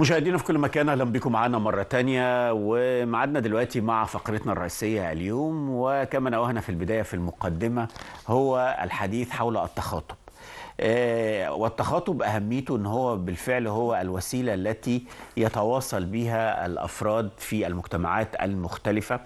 مشاهدينا في كل مكان اهلا بكم معانا مره تانية ومعادنا دلوقتي مع فقرتنا الرئيسيه اليوم وكما نوهنا في البدايه في المقدمه هو الحديث حول التخاطب. آه، والتخاطب اهميته ان هو بالفعل هو الوسيله التي يتواصل بها الافراد في المجتمعات المختلفه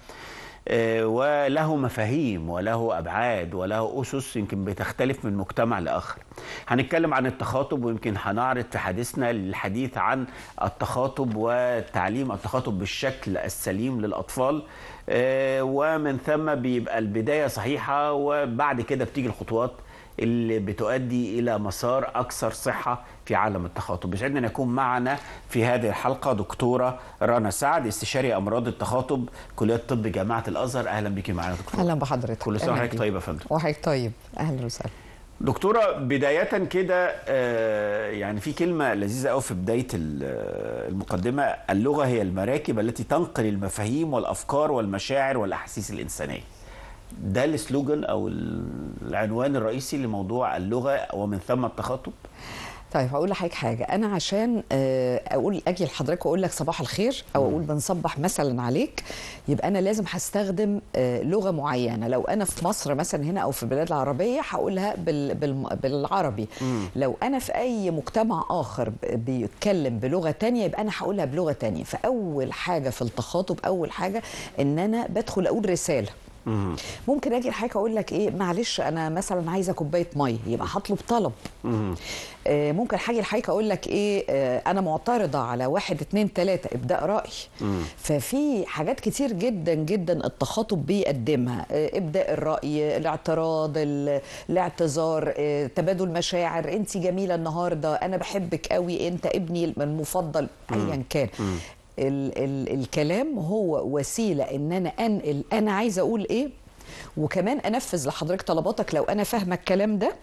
آه، وله مفاهيم وله أبعاد وله أسس يمكن بتختلف من مجتمع لآخر هنتكلم عن التخاطب ويمكن هنعرض في حديثنا الحديث عن التخاطب وتعليم التخاطب بالشكل السليم للأطفال آه، ومن ثم بيبقى البداية صحيحة وبعد كده بتيجي الخطوات اللي بتؤدي الى مسار اكثر صحه في عالم التخاطب بيسعدنا ان يكون معنا في هذه الحلقه دكتوره رنا سعد استشاري امراض التخاطب كليه طب جامعه الازهر اهلا بك معنا دكتوره اهلا بحضرتك كل سنه وحضرتك طيبه يا فندم وحضرتك طيب اهلا وسهلا دكتوره بدايه كده آه، يعني في كلمه لذيذه قوي في بدايه آه، المقدمه اللغه هي المراكب التي تنقل المفاهيم والافكار والمشاعر والاحاسيس الانسانيه ده السلوجن او العنوان الرئيسي لموضوع اللغه ومن ثم التخاطب طيب هقول لحضرتك حاجه انا عشان آه، اقول اجي لحضرتك واقول لك صباح الخير او اقول بنصبح مثلا عليك يبقى انا لازم هستخدم آه، لغه معينه لو انا في مصر مثلا هنا او في البلاد العربيه هقولها بالعربي لو انا في اي مجتمع اخر بيتكلم بلغه تانية يبقى انا هقولها بلغه تانية فاول حاجه في التخاطب اول حاجه ان انا بدخل اقول رساله ممكن اجي لحضرتك اقول لك ايه معلش انا مثلا عايزه كوبايه ميه يبقى هطلب طلب آه، ممكن هاجي لحضرتك اقول لك ايه آه، انا معترضه على واحد اتنين تلاته ابداء راي ففي حاجات كتير جدا جدا التخاطب بيقدمها آه، ابداء الراي الاعتراض الاعتذار تبادل مشاعر انت جميله النهارده انا بحبك قوي انت ابني المفضل ايا كان ال ال الكلام هو وسيله ان انا انقل انا عايزه اقول ايه وكمان انفذ لحضرتك طلباتك لو انا فاهمه الكلام ده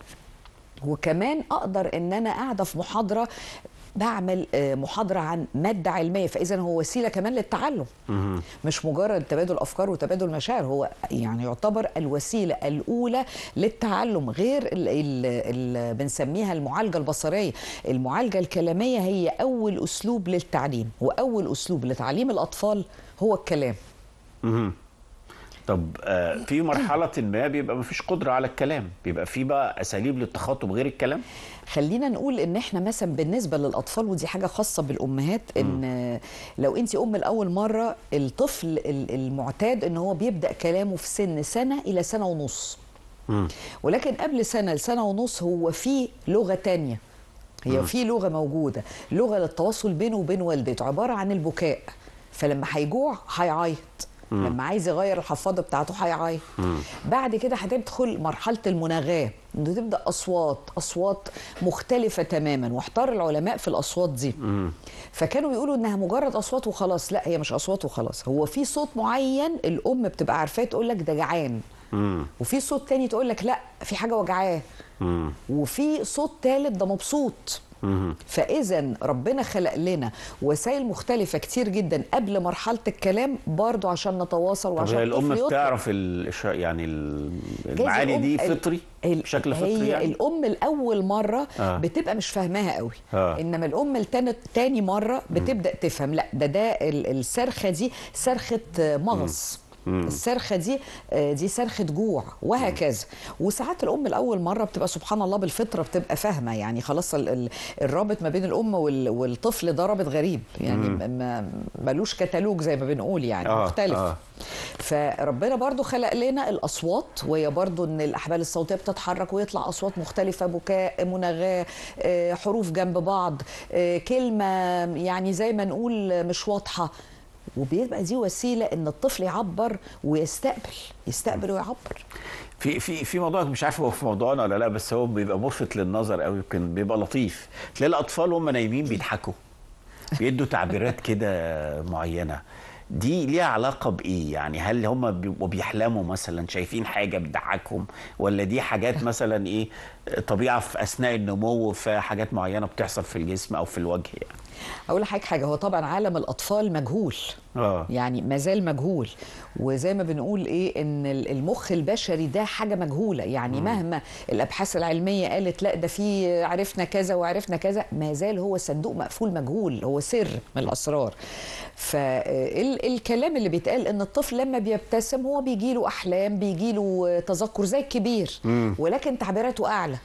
وكمان اقدر ان انا قاعده في محاضره بعمل آه، محاضره عن ماده علميه فاذا هو وسيله كمان للتعلم مش مجرد تبادل افكار وتبادل مشاعر هو يعني يعتبر الوسيله الاولى للتعلم غير اللي بنسميها المعالجه البصريه المعالجه الكلاميه هي اول اسلوب للتعليم واول اسلوب لتعليم الاطفال هو الكلام طب آه، في مرحله ما بيبقى مفيش قدره على الكلام بيبقى في بقى اساليب للتخاطب غير الكلام خلينا نقول ان احنا مثلا بالنسبه للاطفال ودي حاجه خاصه بالامهات ان م. لو انت ام لاول مره الطفل المعتاد ان هو بيبدا كلامه في سن سنه الى سنه ونص م. ولكن قبل سنه لسنه ونص هو في لغه تانية هي في لغه موجوده لغه للتواصل بينه وبين والدته عباره عن البكاء فلما هيجوع هيعيط مم. لما عايز يغير الحفاضه بتاعته هيعيط بعد كده هتدخل مرحله المناغاه انه تبدا اصوات اصوات مختلفه تماما واحتار العلماء في الاصوات دي مم. فكانوا يقولوا انها مجرد اصوات وخلاص لا هي مش اصوات وخلاص هو في صوت معين الام بتبقى عارفاه تقول لك ده جعان وفي صوت تاني تقول لك لا في حاجه وجعاه وفي صوت تالت ده مبسوط فاذا ربنا خلق لنا وسائل مختلفه كتير جدا قبل مرحله الكلام برضه عشان نتواصل وعشان طب الام بتعرف يعني المعاني دي فطري بشكل فطري هي يعني؟ الام الاول مره آه. بتبقى مش فاهماها قوي آه. انما الام التاني تاني مره بتبدا تفهم لا ده ده الصرخه دي صرخه مغص الصرخه دي آه، دي صرخه جوع وهكذا وساعات الام الاول مره بتبقى سبحان الله بالفطره بتبقى فاهمه يعني خلاص الرابط ما بين الام والطفل ده رابط غريب يعني ملوش كتالوج زي ما بنقول يعني آه مختلف آه. فربنا برضو خلق لنا الاصوات وهي برضو ان الاحبال الصوتيه بتتحرك ويطلع اصوات مختلفه بكاء مناغاه آه، حروف جنب بعض آه، كلمه يعني زي ما نقول مش واضحه وبيبقى دي وسيله ان الطفل يعبر ويستقبل يستقبل ويعبر في في في موضوع مش عارف هو في موضوعنا ولا لا بس هو بيبقى ملفت للنظر قوي يمكن بيبقى لطيف تلاقي الاطفال وهم نايمين بيضحكوا بيدوا تعبيرات كده معينه دي ليها علاقه بايه يعني هل هم بيبقوا بيحلموا مثلا شايفين حاجه بتضحكهم ولا دي حاجات مثلا ايه طبيعه في اثناء النمو في حاجات معينه بتحصل في الجسم او في الوجه يعني اقول لحضرتك حاجه هو طبعا عالم الاطفال مجهول آه. يعني ما زال مجهول وزي ما بنقول ايه ان المخ البشري ده حاجه مجهوله يعني م. مهما الابحاث العلميه قالت لا ده في عرفنا كذا وعرفنا كذا ما زال هو صندوق مقفول مجهول هو سر من الاسرار فالكلام اللي بيتقال ان الطفل لما بيبتسم هو بيجيله احلام بيجيله تذكر زي الكبير ولكن تعبيراته اعلى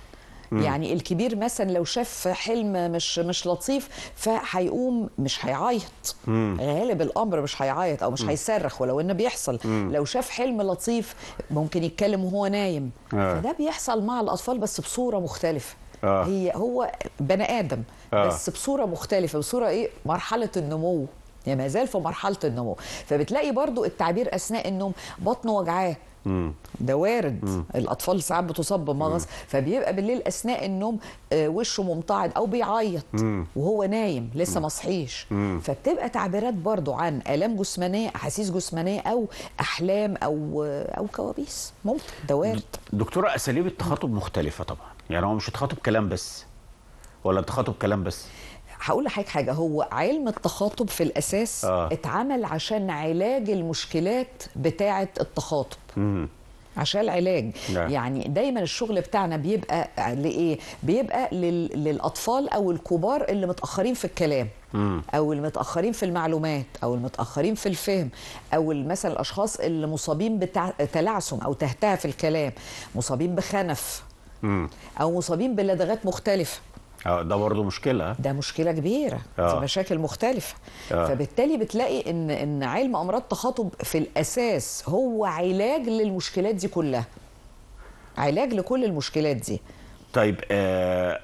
مم. يعني الكبير مثلا لو شاف حلم مش مش لطيف فهيقوم مش هيعيط غالب الامر مش هيعيط او مش هيصرخ ولو انه بيحصل مم. لو شاف حلم لطيف ممكن يتكلم وهو نايم آه. فده بيحصل مع الاطفال بس بصوره مختلفه آه. هي هو بني ادم آه. بس بصوره مختلفه بصوره ايه مرحله النمو يعني ما زال في مرحله النمو فبتلاقي برضو التعبير اثناء النوم بطنه وجعاه ده وارد مم. الاطفال ساعات بتصاب بمغص فبيبقى بالليل اثناء النوم آه، وشه ممتعد او بيعيط مم. وهو نايم لسه ما صحيش فبتبقى تعبيرات برضه عن الام جسمانيه احاسيس جسمانيه او احلام او آه، او كوابيس ممكن ده وارد دكتوره اساليب التخاطب مختلفه طبعا يعني هو مش تخاطب كلام بس ولا تخاطب كلام بس هقول لحضرتك حاجه هو علم التخاطب في الاساس آه. اتعمل عشان علاج المشكلات بتاعه التخاطب مم. عشان العلاج نعم. يعني دايما الشغل بتاعنا بيبقى لايه بيبقى لل... للاطفال او الكبار اللي متاخرين في الكلام مم. او المتاخرين في المعلومات او المتاخرين في الفهم او مثلا الاشخاص اللي مصابين بتلعثم او تهتها في الكلام مصابين بخنف مم. او مصابين بلدغات مختلفه آه، ده برضه مشكله ده مشكله كبيره آه. دي مشاكل مختلفه آه. فبالتالي بتلاقي ان ان علم امراض التخاطب في الاساس هو علاج للمشكلات دي كلها علاج لكل المشكلات دي طيب آه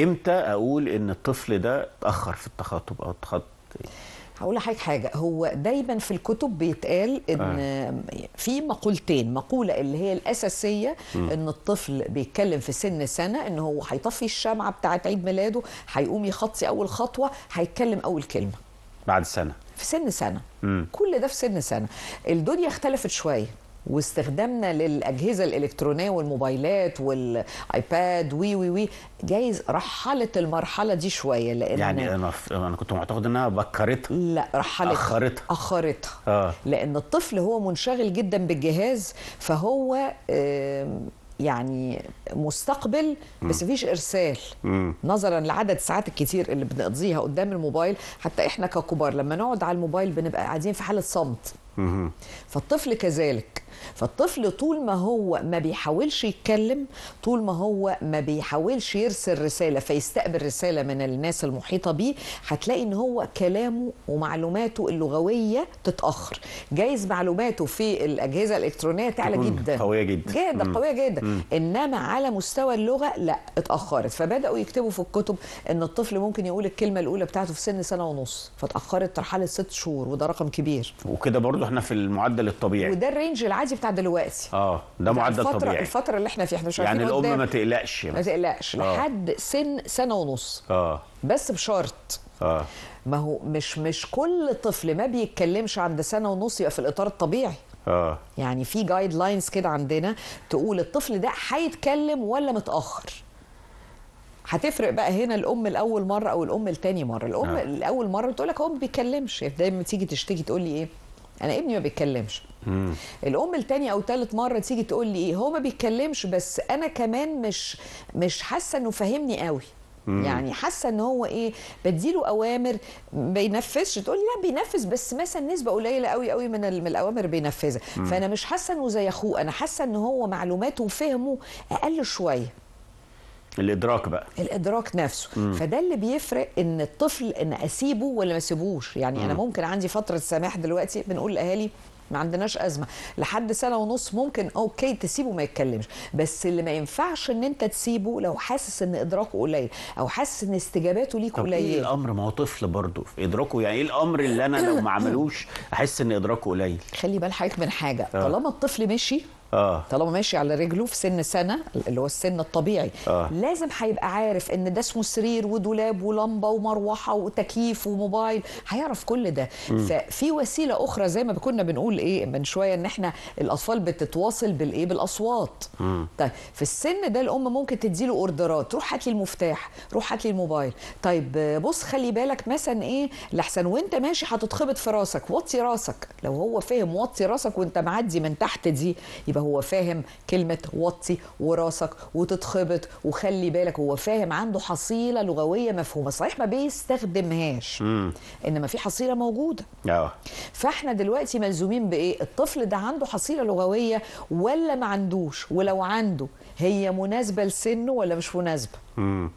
امتى اقول ان الطفل ده اتاخر في التخاطب او التخاطب هقول لحضرتك حاجه هو دايما في الكتب بيتقال ان آه. في مقولتين مقوله اللي هي الاساسيه م. ان الطفل بيتكلم في سن سنه ان هو هيطفي الشمعه بتاعه عيد ميلاده هيقوم يخطي اول خطوه هيتكلم اول كلمه بعد سنه في سن سنه م. كل ده في سن سنه الدنيا اختلفت شويه واستخدامنا للاجهزه الالكترونيه والموبايلات والايباد وي وي وي جايز رحلت المرحله دي شويه لان يعني انا انا كنت معتقد انها بكرتها لا رحلت اخرتها اخرتها آه. لان الطفل هو منشغل جدا بالجهاز فهو يعني مستقبل بس مفيش ارسال نظرا لعدد الساعات الكتير اللي بنقضيها قدام الموبايل حتى احنا ككبار لما نقعد على الموبايل بنبقى قاعدين في حاله صمت فالطفل كذلك فالطفل طول ما هو ما بيحاولش يتكلم طول ما هو ما بيحاولش يرسل رساله فيستقبل رساله من الناس المحيطه بيه هتلاقي ان هو كلامه ومعلوماته اللغويه تتاخر جايز معلوماته في الاجهزه الالكترونيه تعلى جدا قويه جدا جدا قويه جدا انما على مستوى اللغه لا اتاخرت فبداوا يكتبوا في الكتب ان الطفل ممكن يقول الكلمه الاولى بتاعته في سن سنه ونص فتاخرت ترحال ست شهور وده رقم كبير وكده برضه احنا في المعدل الطبيعي وده الرينج العادي العادي بتاع دلوقتي اه ده معدل الفترة طبيعي الفتره اللي احنا فيها احنا مش يعني الام ما تقلقش ما تقلقش أوه. لحد سن سنه ونص اه بس بشرط اه ما هو مش مش كل طفل ما بيتكلمش عند سنه ونص يبقى في الاطار الطبيعي اه يعني في جايد لاينز كده عندنا تقول الطفل ده هيتكلم ولا متاخر هتفرق بقى هنا الام الاول مره او الام التاني مره الام آه. الاول مره بتقول لك هو ما بيتكلمش دايما تيجي تشتكي تقول لي ايه انا ابني ما بيتكلمش مم. الام التانية او تالت مره تيجي تقول لي ايه هو ما بيتكلمش بس انا كمان مش مش حاسه انه فاهمني قوي مم. يعني حاسه ان هو ايه بديله اوامر بينفذش تقول لي لا بينفذ بس مثلا نسبه قليله قوي قوي من, من الاوامر بينفذها فانا مش حاسه انه زي اخوه انا حاسه ان هو معلوماته وفهمه اقل شويه الادراك بقى الادراك نفسه مم. فده اللي بيفرق ان الطفل ان اسيبه ولا ما اسيبوش يعني مم. انا ممكن عندي فتره سماح دلوقتي بنقول لاهالي ما عندناش ازمه لحد سنه ونص ممكن اوكي تسيبه ما يتكلمش بس اللي ما ينفعش ان انت تسيبه لو حاسس ان ادراكه قليل او حاسس ان استجاباته ليك قليله ايه الامر ما هو طفل برضه في ادراكه يعني ايه الامر اللي انا لو ما عملوش احس ان ادراكه قليل خلي بال حضرتك من حاجه آه. طالما الطفل مشي آه. طالما ماشي على رجله في سن سنه اللي هو السن الطبيعي آه. لازم هيبقى عارف ان ده اسمه سرير ودولاب ولمبه ومروحه وتكييف وموبايل هيعرف كل ده مم. ففي وسيله اخرى زي ما كنا بنقول ايه من شويه ان احنا الاطفال بتتواصل بالايه بالاصوات طيب في السن ده الام ممكن تديله اوردرات روح هات لي المفتاح روح هات لي الموبايل طيب بص خلي بالك مثلا ايه لحسن وانت ماشي هتتخبط في راسك وطي راسك لو هو فهم وطي راسك وانت معدي من تحت دي يبقى هو فاهم كلمه وطي وراسك وتتخبط وخلي بالك هو فاهم عنده حصيله لغويه مفهومه صحيح ما بيستخدمهاش مم. انما في حصيله موجوده أوه. فاحنا دلوقتي ملزومين بايه الطفل ده عنده حصيله لغويه ولا ما عندوش ولو عنده هي مناسبه لسنه ولا مش مناسبه مم.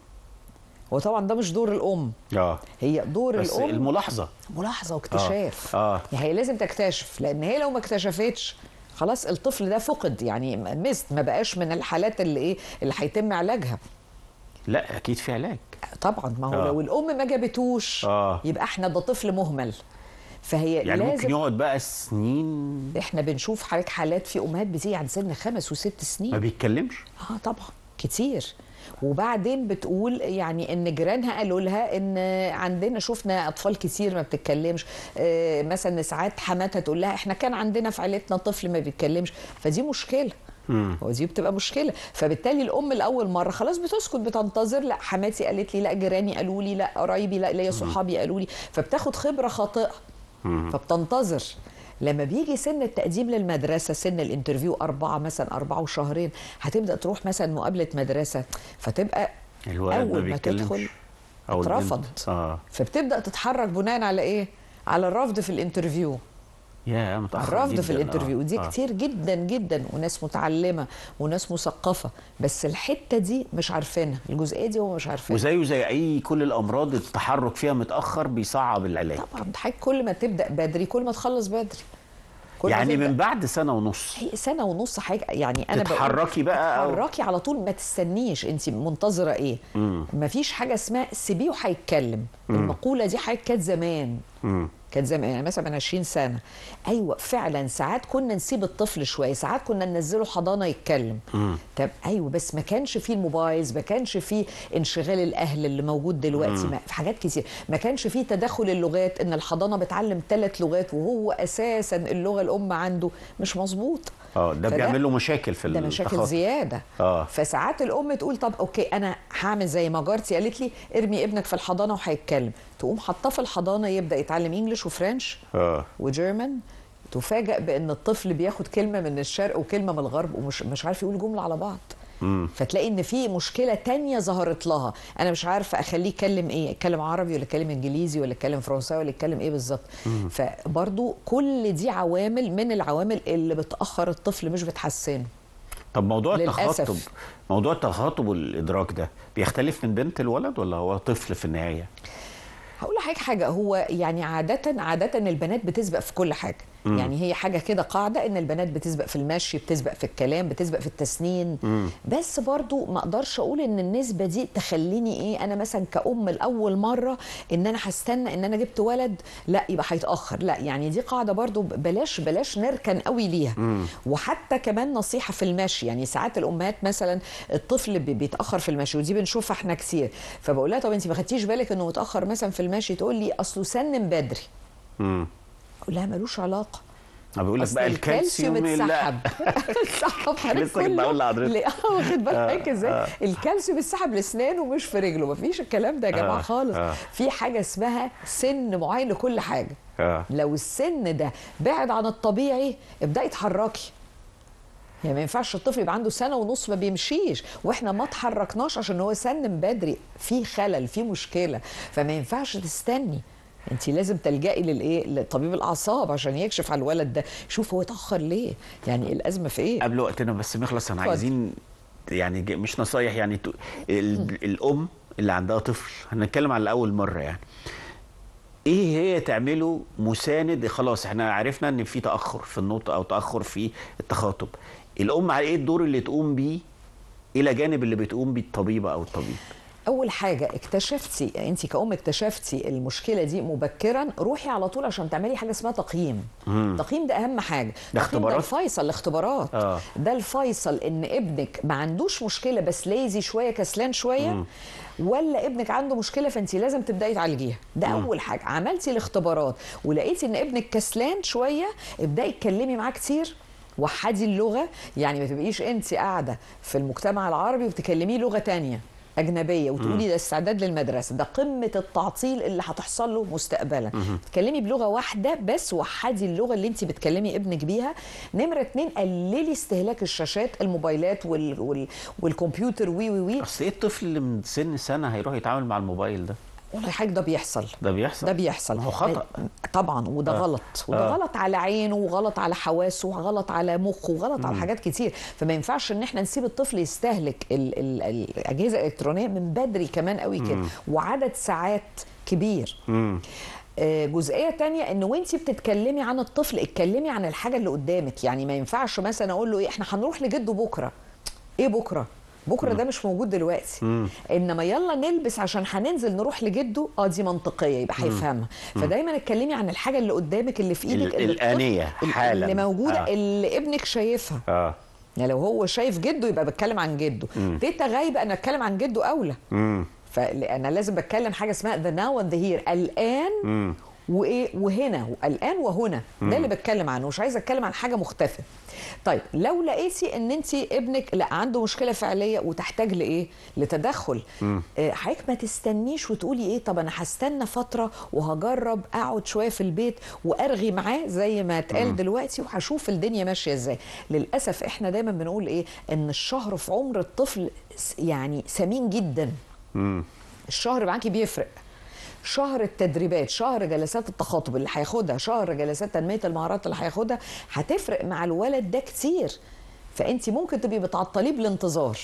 هو طبعا ده مش دور الام اه هي دور بس الام الملاحظه ملاحظه واكتشاف آه. آه. يعني هي لازم تكتشف لان هي لو ما اكتشفتش خلاص الطفل ده فقد يعني مست ما بقاش من الحالات اللي ايه اللي هيتم علاجها لا اكيد في علاج طبعا ما هو آه. لو الام ما جابتوش آه. يبقى احنا ده طفل مهمل فهي يعني لازم ممكن يقعد بقى سنين احنا بنشوف حالات في امهات بزي عن سن خمس وست سنين ما بيتكلمش اه طبعا كتير وبعدين بتقول يعني ان جيرانها قالوا لها ان عندنا شفنا اطفال كتير ما بتتكلمش آه، مثلا ساعات حماتها تقول لها احنا كان عندنا في عائلتنا طفل ما بيتكلمش فدي مشكله ودي بتبقى مشكله فبالتالي الام الاول مره خلاص بتسكت بتنتظر لا حماتي قالت لي لا جيراني قالوا لي لا قرايبي لا ليا صحابي قالوا لي فبتاخد خبره خاطئه فبتنتظر لما بيجي سن التقديم للمدرسه سن الانترفيو أربعة مثلا أربعة وشهرين هتبدا تروح مثلا مقابله مدرسه فتبقى الولد اول ما تدخل اترفض آه. فبتبدا تتحرك بناء على ايه على الرفض في الانترفيو يا متأخر رفض في الانترفيو آه. ودي آه. كتير جدا جدا وناس متعلمه وناس مثقفه بس الحته دي مش عارفينها الجزئيه دي هو مش عارفينها وزيه زي اي كل الامراض التحرك فيها متاخر بيصعب العلاج طبعا حضرتك كل ما تبدا بدري كل ما تخلص بدري كل يعني من بعد سنه ونص هي سنه ونص حاجه يعني انا تتحركي بقى تتحركي على طول ما تستنيش انت منتظره ايه مم. مفيش حاجه اسمها سيبيه وهيتكلم المقوله دي حضرتك زمان كان زمان يعني مثلا من 20 سنه ايوه فعلا ساعات كنا نسيب الطفل شويه ساعات كنا ننزله حضانه يتكلم طب ايوه بس ما كانش فيه الموبايلز ما كانش فيه انشغال الاهل اللي موجود دلوقتي ما في حاجات كتير ما كانش فيه تداخل اللغات ان الحضانه بتعلم ثلاث لغات وهو اساسا اللغه الام عنده مش مظبوط اه ده بيعمل له مشاكل في ده مشاكل التخطي. زياده اه فساعات الام تقول طب اوكي انا هعمل زي ما جارتي قالت لي ارمي ابنك في الحضانه وهيتكلم تقوم حاطاه في الحضانه يبدا يتعلم انجلش وفرنش اه وجيرمان تفاجئ بان الطفل بياخد كلمه من الشرق وكلمه من الغرب ومش مش عارف يقول جمله على بعض فتلاقي ان في مشكله تانية ظهرت لها انا مش عارفه اخليه يتكلم ايه يتكلم عربي ولا يتكلم انجليزي ولا يتكلم فرنساوي ولا يتكلم ايه بالظبط فبرضو كل دي عوامل من العوامل اللي بتاخر الطفل مش بتحسنه طب موضوع التخاطب موضوع التخاطب والادراك ده بيختلف من بنت الولد ولا هو طفل في النهايه هقول لحضرتك حاجه هو يعني عاده عاده البنات بتسبق في كل حاجه يعني هي حاجه كده قاعده ان البنات بتسبق في المشي بتسبق في الكلام بتسبق في التسنين مم. بس برضو ما اقدرش اقول ان النسبه دي تخليني ايه انا مثلا كأم لاول مره ان انا هستنى ان انا جبت ولد لا يبقى هيتاخر لا يعني دي قاعده برضو بلاش بلاش نركن قوي ليها مم. وحتى كمان نصيحه في المشي يعني ساعات الامهات مثلا الطفل بيتاخر في المشي ودي بنشوفها احنا كتير فبقول لها طب انت ما خدتيش بالك انه متاخر مثلا في المشي تقول لي اصله سنم بدري اقول لها ملوش علاقه بيقول لك بقى الكالسيوم اتسحب اتسحب حضرتك لسه كنت بقول لحضرتك آه، واخد بالك آه، ازاي آه. الكالسيوم اتسحب لسنانه مش في رجله مفيش الكلام ده يا جماعه خالص في حاجه اسمها سن معين لكل حاجه لو السن ده بعد عن الطبيعي ابدأي اتحركي يعني ما ينفعش الطفل يبقى عنده سنه ونص ما بيمشيش واحنا ما اتحركناش عشان هو سن من بدري في خلل في مشكله فما ينفعش تستني انت لازم تلجئي للايه لطبيب الاعصاب عشان يكشف على الولد ده شوف هو اتاخر ليه يعني الازمه في ايه قبل وقتنا بس مخلص انا عايزين يعني مش نصايح يعني ت... ال... الام اللي عندها طفل هنتكلم على اول مره يعني ايه هي تعمله مساند خلاص احنا عرفنا ان في تاخر في النطق او تاخر في التخاطب الام على ايه الدور اللي تقوم بيه الى جانب اللي بتقوم بيه الطبيبه او الطبيب اول حاجه اكتشفتي يعني انت كأم اكتشفتي المشكله دي مبكرا روحي على طول عشان تعملي حاجه اسمها تقييم التقييم ده اهم حاجه ده اختبارات ده الفيصل الاختبارات آه. ده الفيصل ان ابنك ما عندوش مشكله بس ليزي شويه كسلان شويه مم. ولا ابنك عنده مشكله فانت لازم تبداي تعالجيها ده مم. اول حاجه عملتي الاختبارات ولقيتي ان ابنك كسلان شويه ابداي اتكلمي معاه كتير وحدي اللغه يعني ما تبقيش انت قاعده في المجتمع العربي وبتكلميه لغه تانية اجنبيه وتقولي ده استعداد للمدرسه ده قمه التعطيل اللي هتحصل له مستقبلا تكلمي بلغه واحده بس وحدي اللغه اللي انت بتكلمي ابنك بيها نمره اتنين قللي استهلاك الشاشات الموبايلات وال... وال... والكمبيوتر وي وي وي اصل ايه الطفل اللي من سن سنه هيروح يتعامل مع الموبايل ده والله حاجة ده بيحصل ده بيحصل ده بيحصل هو خطأ آه، طبعا وده آه. غلط وده آه. غلط على عينه وغلط على حواسه وغلط على مخه وغلط مم. على حاجات كتير فما ينفعش ان احنا نسيب الطفل يستهلك ال ال الاجهزة الالكترونية من بدري كمان قوي كده وعدد ساعات كبير مم. آه، جزئيه تانية ان وانت بتتكلمي عن الطفل اتكلمي عن الحاجه اللي قدامك يعني ما ينفعش مثلا اقول له ايه احنا هنروح لجده بكره ايه بكره بكره ده مش موجود دلوقتي مم. انما يلا نلبس عشان هننزل نروح لجده اه دي منطقيه يبقى هيفهمها فدايما اتكلمي عن الحاجه اللي قدامك اللي في ايدك الانيه حالا اللي موجوده آه. اللي ابنك شايفها اه يعني لو هو شايف جده يبقى بتكلم عن جده تيتا غايبه انا اتكلم عن جده اولى فانا لازم بتكلم حاجه اسمها ذا ناو اند ذا هير الان مم. وايه وهنا الان وهنا ده اللي بتكلم عنه مش عايزه اتكلم عن حاجه مختفيه طيب لو لقيتي ان انت ابنك لا عنده مشكله فعليه وتحتاج لايه لتدخل آه، حضرتك ما تستنيش وتقولي ايه طب انا هستنى فتره وهجرب اقعد شويه في البيت وارغي معاه زي ما اتقال دلوقتي وهشوف الدنيا ماشيه ازاي للاسف احنا دايما بنقول ايه ان الشهر في عمر الطفل يعني سمين جدا الشهر معاكي بيفرق شهر التدريبات شهر جلسات التخاطب اللي هياخدها شهر جلسات تنميه المهارات اللي هياخدها هتفرق مع الولد ده كتير فانت ممكن تبقي بتعطليه بالانتظار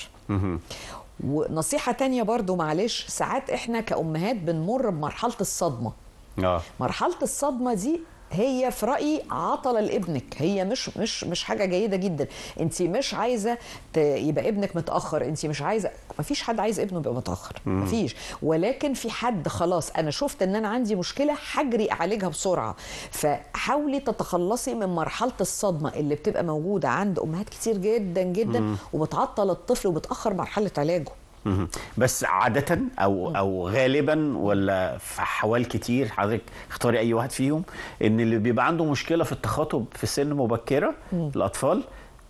ونصيحه تانية برضو معلش ساعات احنا كامهات بنمر بمرحله الصدمه آه. مرحله الصدمه دي هي في رايي عطله لابنك هي مش مش مش حاجه جيده جدا انت مش عايزه يبقى ابنك متاخر انت مش عايزه مفيش حد عايز ابنه يبقى متاخر مفيش ولكن في حد خلاص انا شفت ان انا عندي مشكله هجري اعالجها بسرعه فحاولي تتخلصي من مرحله الصدمه اللي بتبقى موجوده عند امهات كتير جدا جدا وبتعطل الطفل وبتاخر مرحله علاجه بس عادة أو أو غالبا ولا في أحوال كتير حضرتك اختاري أي واحد فيهم إن اللي بيبقى عنده مشكلة في التخاطب في سن مبكرة الأطفال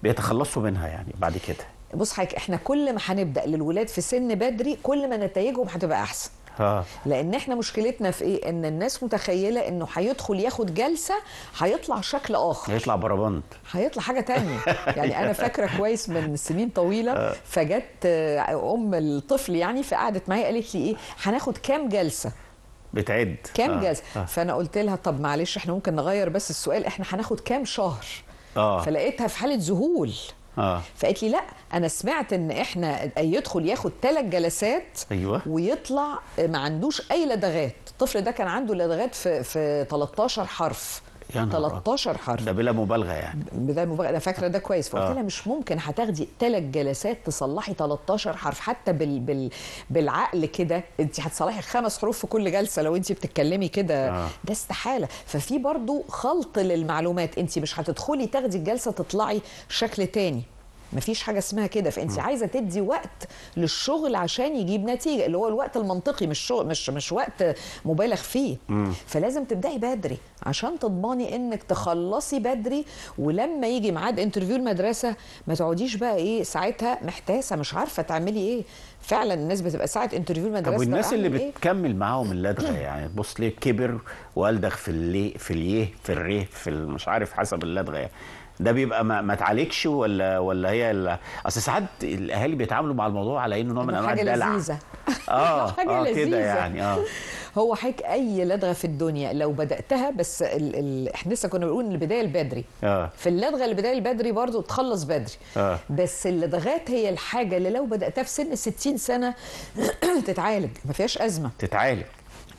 بيتخلصوا منها يعني بعد كده بص حضرتك احنا كل ما هنبدا للولاد في سن بدري كل ما نتائجهم هتبقى احسن لان احنا مشكلتنا في ايه ان الناس متخيله انه هيدخل ياخد جلسه هيطلع شكل اخر هيطلع بربنت هيطلع حاجه تانية يعني انا فاكره كويس من سنين طويله آه. فجت آه، ام الطفل يعني فقعدت معايا قالت لي ايه هناخد كام جلسه بتعد كام آه. جلسه آه. فانا قلت لها طب معلش احنا ممكن نغير بس السؤال احنا هناخد كام شهر آه. فلقيتها في حاله ذهول آه. فقالت لي لا انا سمعت ان احنا يدخل ياخد ثلاث جلسات ايوه ويطلع ما عندوش اي لدغات الطفل ده كان عنده لدغات في في 13 حرف يعني 13 حرف ده بلا مبالغه يعني بلا مبالغه انا فاكره ده كويس فقلت آه. لها مش ممكن هتاخدي ثلاث جلسات تصلحي 13 حرف حتى بال... بال... بالعقل كده انت هتصلحي خمس حروف في كل جلسه لو انت بتتكلمي كده آه. ده استحاله ففي برضو خلط للمعلومات انت مش هتدخلي تاخدي الجلسه تطلعي شكل تاني مفيش حاجه اسمها كده فانت عايزه تدي وقت للشغل عشان يجيب نتيجه اللي هو الوقت المنطقي مش شغل مش مش وقت مبالغ فيه م. فلازم تبداي بدري عشان تضمني انك تخلصي بدري ولما يجي ميعاد انترفيو المدرسه ما تقعديش بقى ايه ساعتها محتاسه مش عارفه تعملي ايه فعلا الناس بتبقى ساعه انترفيو المدرسه طب والناس اللي إيه؟ بتكمل معاهم اللدغه يعني بص ليه كبر والدغ في اللي في اليه في الريه في مش عارف حسب اللدغه يعني ده بيبقى ما, ما تعالجش ولا ولا هي ال... اصل ساعات الاهالي بيتعاملوا مع الموضوع على انه نوع من انواع الدلع اه حاجه آه كده يعني اه هو حضرتك اي لدغه في الدنيا لو بداتها بس ال... ال... احنا لسه كنا بنقول البدايه البدري آه. في اللدغه البدايه البدري برضو تخلص بدري آه. بس اللدغات هي الحاجه اللي لو بداتها في سن 60 سنه تتعالج ما فيهاش ازمه تتعالج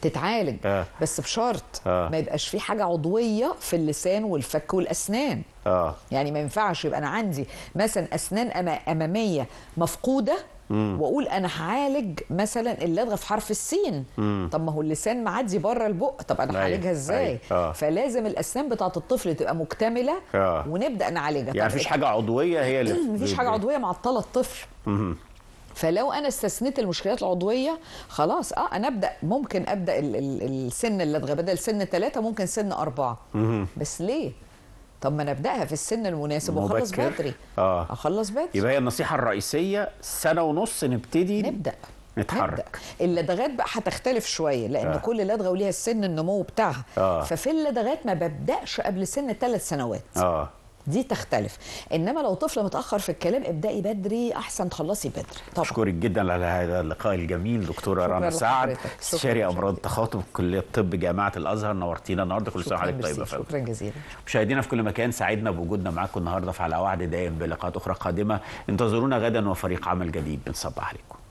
تتعالج آه. بس بشرط آه. ما يبقاش في حاجه عضويه في اللسان والفك والاسنان آه. يعني ما ينفعش يبقى انا عندي مثلا اسنان اماميه مفقوده مم. واقول انا هعالج مثلا اللدغه في حرف السين مم. طب ما هو اللسان معدي بره البق طب انا أيوه، هعالجها أيوه. ازاي آه. فلازم الاسنان بتاعه الطفل تبقى مكتمله آه. ونبدا نعالجها يعني مفيش حاجه عضويه هي اللي مفيش حاجه عضويه معطله الطفل مم. فلو انا استثنيت المشكلات العضويه خلاص اه انا ابدا ممكن ابدا الـ الـ السن اللدغه بدل سن ثلاثه ممكن سن اربعه بس ليه؟ طب ما انا ابداها في السن المناسب واخلص بدري اه اخلص بدري يبقى هي النصيحه الرئيسيه سنه ونص نبتدي نبدا نتحرك اللدغات بقى هتختلف شويه لان آه. كل لدغه وليها السن النمو بتاعها آه. ففي اللدغات ما ببداش قبل سن ثلاث سنوات اه دي تختلف انما لو طفل متاخر في الكلام ابدأي بدري احسن تخلصي بدري طبعا اشكرك جدا على هذا اللقاء الجميل دكتوره رنا سعد استشاري امراض التخاطب كليه الطب جامعه الازهر نورتينا النهارده كل سنه وحضرتك طيبه فعلا شكرا جزيلا مشاهدينا في كل مكان سعدنا بوجودنا معاكم النهارده في على وعد دائم بلقاءات اخرى قادمه انتظرونا غدا وفريق عمل جديد بنصبح عليكم